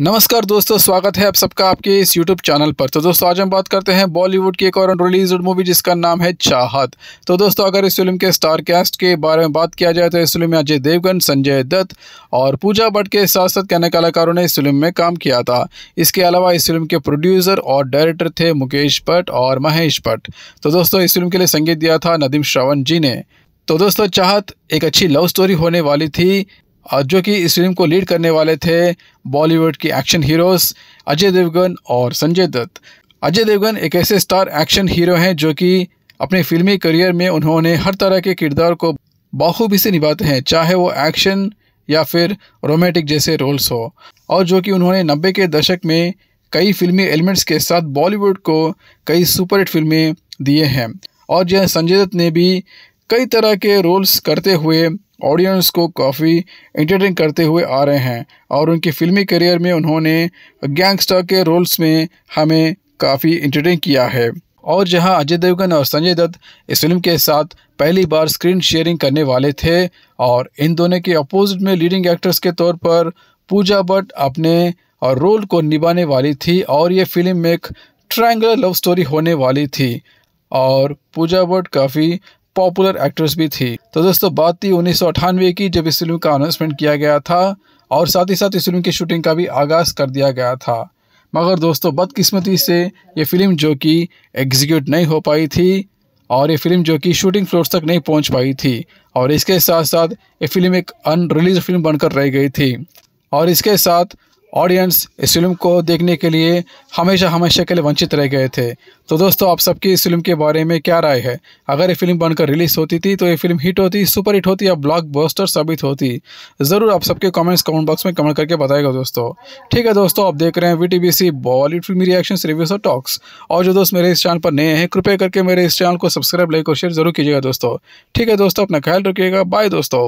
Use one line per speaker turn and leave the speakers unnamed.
नमस्कार दोस्तों स्वागत है आप सबका आपके इस यूट्यूब चैनल पर तो दोस्तों आज हम बात करते हैं बॉलीवुड की एक और रिलीज मूवी जिसका नाम है चाहत तो दोस्तों अगर इस फिल्म के स्टार कैस्ट के बारे में बात किया जाए तो इस फिल्म में अजय देवगन संजय दत्त और पूजा भट्ट के साथ साथ कहने कलाकारों ने इस फिल्म में काम किया था इसके अलावा इस फिल्म के प्रोड्यूसर और डायरेक्टर थे मुकेश भट्ट और महेश भट्ट तो दोस्तों इस फिल्म के लिए संगीत दिया था नदीम श्रावण जी ने तो दोस्तों चाहत एक अच्छी लव स्टोरी होने वाली थी जो कि इस फिल्म को लीड करने वाले थे बॉलीवुड के एक्शन हीरोज अजय देवगन और संजय दत्त अजय देवगन एक ऐसे स्टार एक्शन हीरो हैं जो कि अपने फिल्मी करियर में उन्होंने हर तरह के किरदार को बाखूबी से निभाते हैं चाहे वो एक्शन या फिर रोमांटिक जैसे रोल्स हो और जो कि उन्होंने नब्बे के दशक में कई फिल्मी एलिमेंट्स के साथ बॉलीवुड को कई सुपरहिट फिल्में दिए हैं और जो संजय दत्त ने भी कई तरह के रोल्स करते हुए ऑडियंस को काफ़ी इंटरटेन करते हुए आ रहे हैं और उनके फिल्मी करियर में उन्होंने गैंगस्टर के रोल्स में हमें काफ़ी इंटरटेन किया है और जहां अजय देवगन और संजय दत्त इस फिल्म के साथ पहली बार स्क्रीन शेयरिंग करने वाले थे और इन दोनों के अपोजिट में लीडिंग एक्ट्रेस के तौर पर पूजा भट्ट अपने और रोल को निभाने वाली थी और ये फिल्म में एक ट्रायंगल लव स्टोरी होने वाली थी और पूजा भट्ट काफ़ी पॉपुलर एक्ट्रेस भी थी तो दोस्तों बात थी उन्नीस की जब इस फिल्म का अनाउंसमेंट किया गया था और साथ ही साथ इस फिल्म की शूटिंग का भी आगाज कर दिया गया था मगर दोस्तों बदकिस्मती से ये फिल्म जो कि एग्जीक्यूट नहीं हो पाई थी और ये फिल्म जो कि शूटिंग फ्लोर तक नहीं पहुंच पाई थी और इसके साथ साथ ये फिल्म एक अनरिलीज फिल्म बनकर रह गई थी और इसके साथ ऑडियंस इस फिल्म को देखने के लिए हमेशा हमेशा के लिए वंचित रह गए थे तो दोस्तों आप सबकी इस फिल्म के बारे में क्या राय है अगर ये फिल्म बनकर रिलीज़ होती थी तो ये फिल्म हिट होती सुपर हिट होती या ब्लॉकबस्टर साबित होती ज़रूर आप सबके कमेंट्स कमेंट बॉक्स में कमेंट करके बताएगा दोस्तों ठीक है दोस्तों आप देख रहे हैं V T B C Bollywood film reaction reviews और टॉक्स और जो दोस्त मेरे इस चैनल पर नए हैं कृपया करके मेरे इस चैनल को सब्सक्राइब लाइक और शेयर जरूर कीजिएगा दोस्तों ठीक है दोस्तों अपना ख्याल रखिएगा बाय दोस्तों